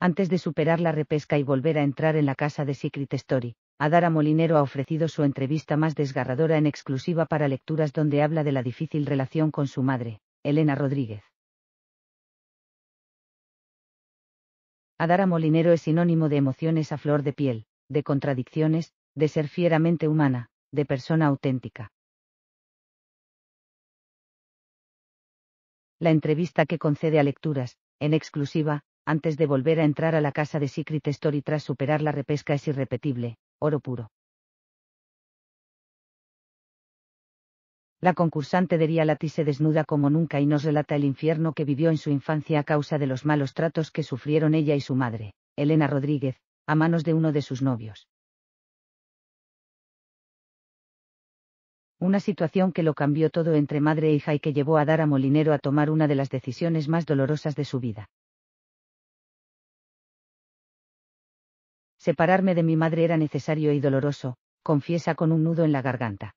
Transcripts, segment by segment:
antes de superar la repesca y volver a entrar en la casa de Secret Story. Adara Molinero ha ofrecido su entrevista más desgarradora en exclusiva para lecturas donde habla de la difícil relación con su madre, Elena Rodríguez. Adara Molinero es sinónimo de emociones a flor de piel, de contradicciones, de ser fieramente humana, de persona auténtica. La entrevista que concede a lecturas, en exclusiva, antes de volver a entrar a la casa de Secret Story tras superar la repesca es irrepetible, oro puro. La concursante de Rialati se desnuda como nunca y nos relata el infierno que vivió en su infancia a causa de los malos tratos que sufrieron ella y su madre, Elena Rodríguez, a manos de uno de sus novios. Una situación que lo cambió todo entre madre e hija y que llevó a Dara Molinero a tomar una de las decisiones más dolorosas de su vida. Separarme de mi madre era necesario y doloroso, confiesa con un nudo en la garganta.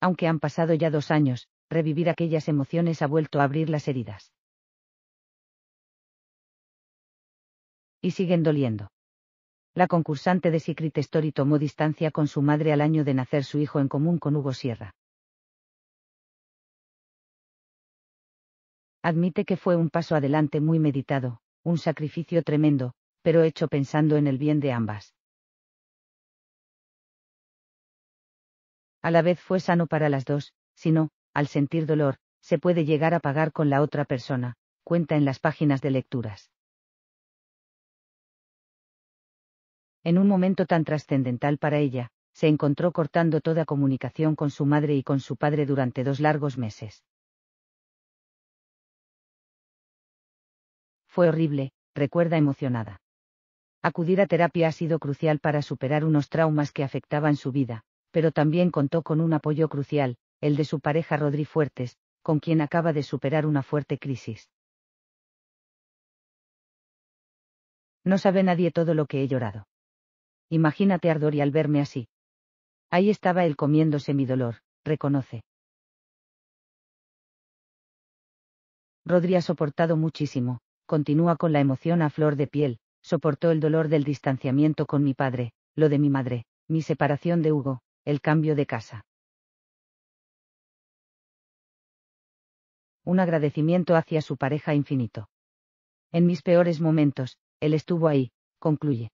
Aunque han pasado ya dos años, revivir aquellas emociones ha vuelto a abrir las heridas. Y siguen doliendo. La concursante de Secret Story tomó distancia con su madre al año de nacer su hijo en común con Hugo Sierra. Admite que fue un paso adelante muy meditado, un sacrificio tremendo, pero hecho pensando en el bien de ambas. A la vez fue sano para las dos, sino, al sentir dolor, se puede llegar a pagar con la otra persona, cuenta en las páginas de lecturas. En un momento tan trascendental para ella, se encontró cortando toda comunicación con su madre y con su padre durante dos largos meses. Fue horrible, recuerda emocionada. Acudir a terapia ha sido crucial para superar unos traumas que afectaban su vida, pero también contó con un apoyo crucial, el de su pareja Rodri Fuertes, con quien acaba de superar una fuerte crisis. No sabe nadie todo lo que he llorado. Imagínate ardor y al verme así. Ahí estaba él comiéndose mi dolor, reconoce. Rodri ha soportado muchísimo, continúa con la emoción a flor de piel, soportó el dolor del distanciamiento con mi padre, lo de mi madre, mi separación de Hugo, el cambio de casa. Un agradecimiento hacia su pareja infinito. En mis peores momentos, él estuvo ahí, concluye.